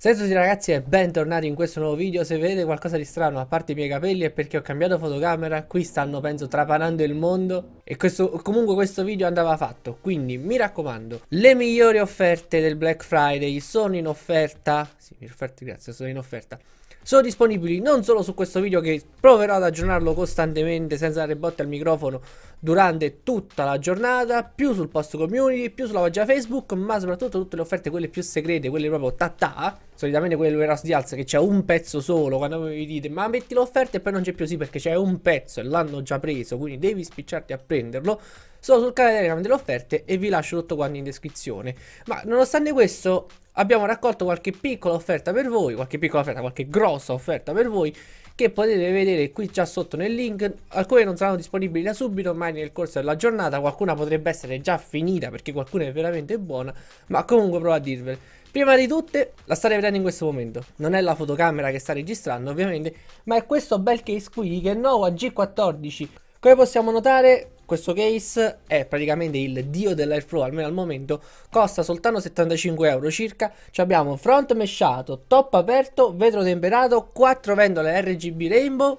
Senza tutti ragazzi e bentornati in questo nuovo video Se vedete qualcosa di strano a parte i miei capelli è perché ho cambiato fotocamera Qui stanno penso trapanando il mondo E questo, comunque questo video andava fatto Quindi mi raccomando Le migliori offerte del Black Friday sono in offerta Sì, offerte, grazie, sono in offerta sono disponibili non solo su questo video che proverò ad aggiornarlo costantemente senza dare botte al microfono durante tutta la giornata, più sul post community, più sulla pagina Facebook, ma soprattutto tutte le offerte, quelle più segrete, quelle proprio tatà, solitamente quelle warehouse di alza che c'è un pezzo solo, quando mi dite ma metti l'offerta e poi non c'è più sì perché c'è un pezzo e l'hanno già preso, quindi devi spicciarti a prenderlo, sono sul canale Telegram delle offerte e vi lascio tutto quanto in descrizione. Ma nonostante questo abbiamo raccolto qualche piccola offerta per voi, qualche piccola offerta, qualche grossa offerta per voi che potete vedere qui già sotto nel link. Alcune non saranno disponibili da subito, ma nel corso della giornata, qualcuna potrebbe essere già finita perché qualcuna è veramente buona, ma comunque provo a dirvelo. Prima di tutte, la state vedendo in questo momento, non è la fotocamera che sta registrando ovviamente, ma è questo bel case qui che è nuovo a G14. Come possiamo notare questo case è praticamente il dio dell'airflow, almeno al momento, costa soltanto 75 euro circa. Ci abbiamo front mesciato, top aperto, vetro temperato, 4 ventole RGB Rainbow,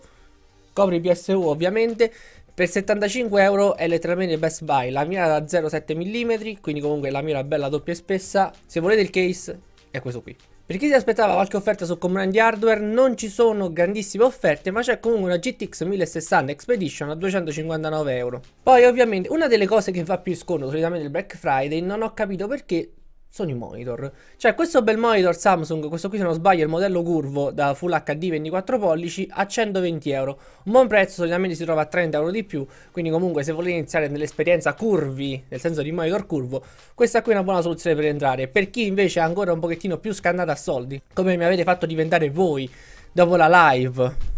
copri PSU ovviamente, per 75 euro è letteralmente best buy, la mira da 0,7 mm, quindi comunque la mira bella doppia e spessa. Se volete il case è questo qui. Per chi si aspettava qualche offerta su componenti hardware non ci sono grandissime offerte ma c'è comunque una GTX 1060 Expedition a 259 euro. Poi ovviamente una delle cose che fa più sconto solitamente il Black Friday non ho capito perché sono i monitor. Cioè, questo bel monitor Samsung, questo qui se non sbaglio è il modello curvo da Full HD 24 pollici a 120 euro. Un buon prezzo, solitamente si trova a 30 euro di più, quindi comunque se volete iniziare nell'esperienza curvi, nel senso di monitor curvo, questa qui è una buona soluzione per entrare. Per chi invece è ancora un pochettino più scannato a soldi, come mi avete fatto diventare voi dopo la live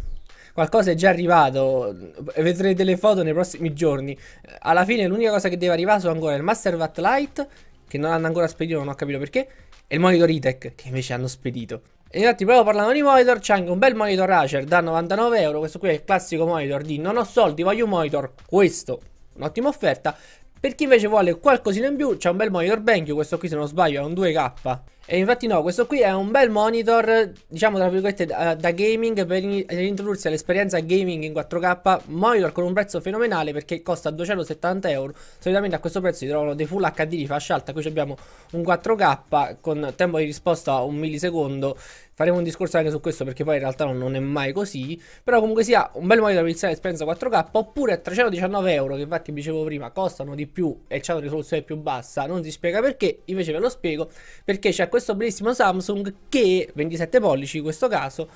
qualcosa è già arrivato. Eh, vedrete le foto nei prossimi giorni. Alla fine, l'unica cosa che deve arrivare sono ancora il Master Watt Lite che non hanno ancora spedito, non ho capito perché, e il monitor ITEC, che invece hanno spedito. E infatti proprio parlando di monitor c'è anche un bel monitor Acer da 99 euro, questo qui è il classico monitor di non ho soldi, voglio un monitor, questo, un'ottima offerta. Per chi invece vuole qualcosina in più c'è un bel monitor BenQ, questo qui se non sbaglio è un 2K e infatti no, questo qui è un bel monitor, diciamo tra virgolette da, da gaming per, in, per introdursi all'esperienza gaming in 4K, monitor con un prezzo fenomenale perché costa 270 euro, solitamente a questo prezzo si trovano dei full HD di fascia alta, qui abbiamo un 4K con tempo di risposta a un millisecondo, faremo un discorso anche su questo perché poi in realtà non, non è mai così, però comunque sia un bel monitor per iniziare l'esperienza 4K oppure a 319 euro che infatti vi dicevo prima costano di più e c'è una risoluzione più bassa, non si spiega perché, invece ve lo spiego perché c'è questo bellissimo Samsung che 27 pollici in questo caso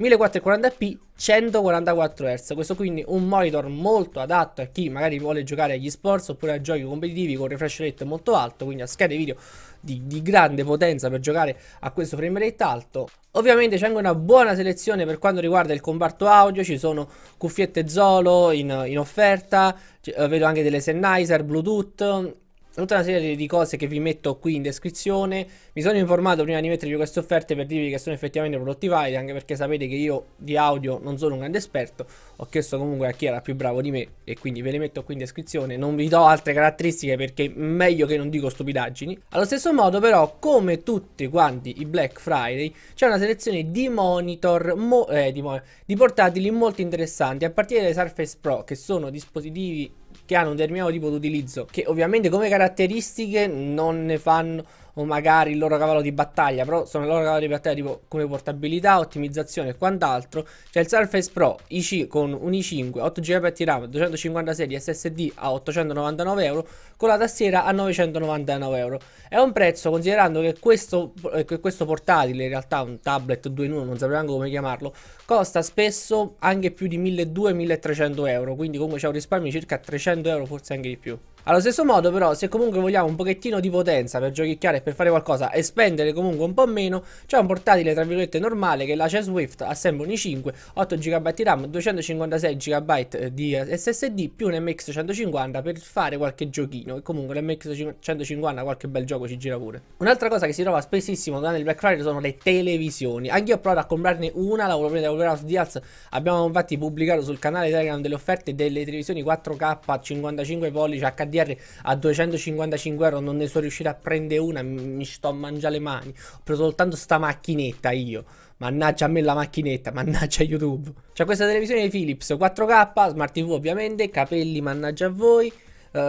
1440p 144 Hz questo quindi un monitor molto adatto a chi magari vuole giocare agli sports oppure a giochi competitivi con refresh rate molto alto quindi a schede video di, di, grande potenza per giocare a questo frame rate alto ovviamente c'è anche una buona selezione per quanto riguarda il comparto audio ci sono cuffiette Zolo in, in offerta eh, vedo anche delle Sennheiser Bluetooth tutta una serie di cose che vi metto qui in descrizione. Mi sono informato prima di mettervi queste offerte per dirvi che sono effettivamente prodotti validi, anche perché sapete che io di audio non sono un grande esperto. Ho chiesto comunque a chi era più bravo di me e quindi ve le metto qui in descrizione. Non vi do altre caratteristiche perché meglio che non dico stupidaggini. Allo stesso modo però, come tutti quanti i Black Friday, c'è una selezione di monitor, mo eh, di, mo di portatili molto interessanti, a partire dai Surface Pro, che sono dispositivi che hanno un determinato tipo di utilizzo che ovviamente come caratteristiche non ne fanno o magari il loro cavallo di battaglia, però sono il loro cavallo di battaglia tipo come portabilità, ottimizzazione e quant'altro. C'è il Surface Pro IC con un i5, 8 GB di RAM, 256 di SSD a 899 euro con la tastiera a 999 euro. È un prezzo considerando che questo, eh, che questo portatile, in realtà un tablet 2 in 1, non saprei neanche come chiamarlo, costa spesso anche più di 1200-1300 euro, quindi comunque c'è un risparmio di circa 300 100 euro, forse anche di più. Allo stesso modo però se comunque vogliamo un pochettino di potenza per giochicchiare e per fare qualcosa e spendere comunque un po' meno c'è un portatile tra virgolette normale che è la c'è Swift ha sempre un i5 8 GB di RAM 256 GB di SSD più un MX150 per fare qualche giochino e comunque l'MX150 qualche bel gioco ci gira pure un'altra cosa che si trova spessissimo durante il Black Friday sono le televisioni anche io ho provato a comprarne una la proprietà di Warehouse Deals abbiamo infatti pubblicato sul canale Telegram delle offerte delle televisioni 4K 55 pollici HD HDR a 255 euro non ne sono riuscito a prendere una, mi sto a mangiare le mani. Ho preso soltanto sta macchinetta io. Mannaggia a me la macchinetta, mannaggia YouTube. C'è questa televisione di Philips 4K, Smart TV ovviamente, capelli mannaggia a voi.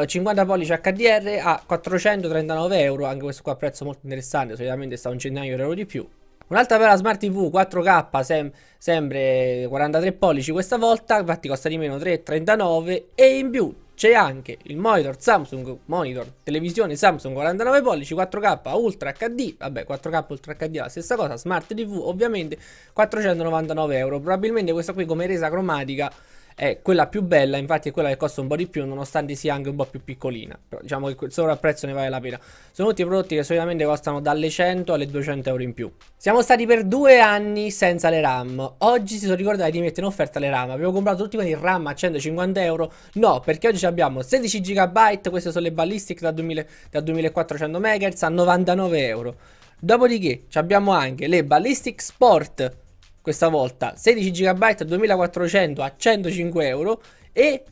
50 eh, pollici HDR a 439 euro, anche questo qua è prezzo molto interessante, solitamente sta un centinaio di euro di più. Un'altra per la Smart TV 4K, sem sempre 43 pollici questa volta, infatti costa di meno 3,39 e in più c'è anche il monitor Samsung, monitor televisione Samsung 49 pollici 4K Ultra HD, vabbè 4K Ultra HD è la stessa cosa, Smart TV ovviamente 499 euro, probabilmente questa qui come resa cromatica è quella più bella, infatti è quella che costa un po' di più, nonostante sia anche un po' più piccolina. Però, diciamo che il sovrapprezzo ne vale la pena. Sono tutti prodotti che solitamente costano dalle 100 alle 200 euro in più. Siamo stati per due anni senza le RAM. Oggi si sono ricordati di mettere in offerta le RAM. Abbiamo comprato tutti quanti RAM a 150 euro. No, perché oggi abbiamo 16 GB, queste sono le ballistic da, 2000, da 2400 MHz a 99 euro. Dopodiché abbiamo anche le ballistic sport questa volta 16 GB 2400 a 105 euro e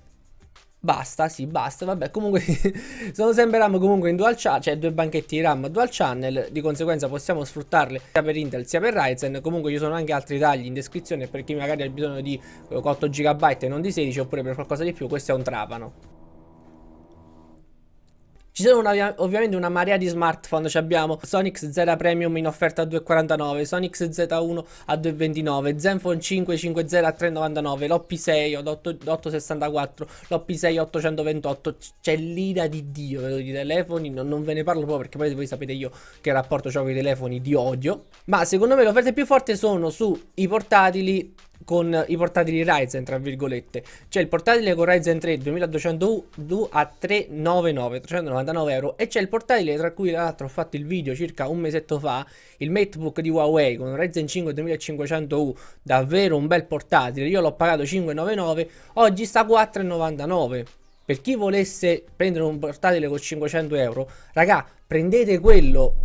basta, sì, basta, vabbè, comunque sono sempre RAM comunque in dual channel, cioè due banchetti di RAM dual channel, di conseguenza possiamo sfruttarle sia per Intel sia per Ryzen, comunque ci sono anche altri tagli in descrizione per chi magari ha bisogno di 8 eh, GB e non di 16 oppure per qualcosa di più, questo è un trapano. Ci sono una, ovviamente una marea di smartphone, cioè abbiamo Sonic Z Premium in offerta a 2,49, Sonic Z1 a 2,29, Zenfone 550 a 3,99, l'OP6 864, l'OP6 828, c'è l'ira di Dio vedo di telefoni, non, non, ve ne parlo proprio perché poi voi sapete io che rapporto ho con i telefoni di odio, ma secondo me le offerte più forti sono sui portatili con i portatili Ryzen, tra virgolette. C'è cioè, il portatile con Ryzen 3 2200U a 399, 399 euro e c'è il portatile tra cui tra l'altro ho fatto il video circa un mesetto fa, il MateBook di Huawei con Ryzen 5 2500U, davvero un bel portatile, io l'ho pagato 599, oggi sta 499. Per chi volesse prendere un portatile con 500 euro, raga, prendete quello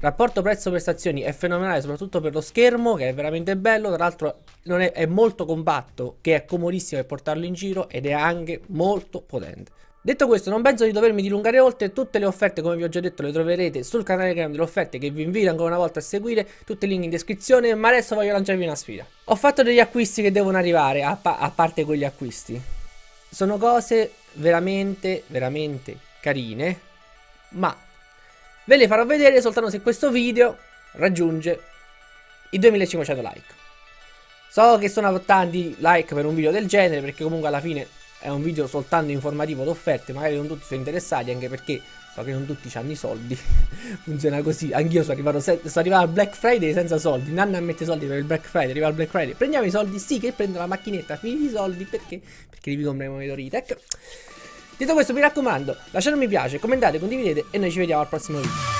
Rapporto prezzo-prestazioni è fenomenale, soprattutto per lo schermo, che è veramente bello. Tra l'altro è, è molto compatto, che è comodissimo per portarlo in giro ed è anche molto potente. Detto questo, non penso di dovermi dilungare oltre, tutte le offerte come vi ho già detto le troverete sul canale Telegram delle offerte che vi invito ancora una volta a seguire, tutti i link in descrizione, ma adesso voglio lanciarvi una sfida. Ho fatto degli acquisti che devono arrivare, a, pa a parte quegli acquisti. Sono cose veramente, veramente carine, ma Ve le farò vedere soltanto se questo video raggiunge i 2500 like. So che sono tanti like per un video del genere perché comunque alla fine è un video soltanto informativo d'offerte, magari non tutti sono interessati anche perché so che non tutti hanno i soldi. Funziona così, anch'io sono arrivato, sono arrivato al Black Friday senza soldi, Nanna mette i soldi per il Black Friday, arriva il Black Friday, prendiamo i soldi, sì che prendo la macchinetta, finiti i soldi perché? Perché devi comprare i monitori tech. Detto questo mi raccomando lasciate un mi piace, commentate, condividete e noi ci vediamo al prossimo video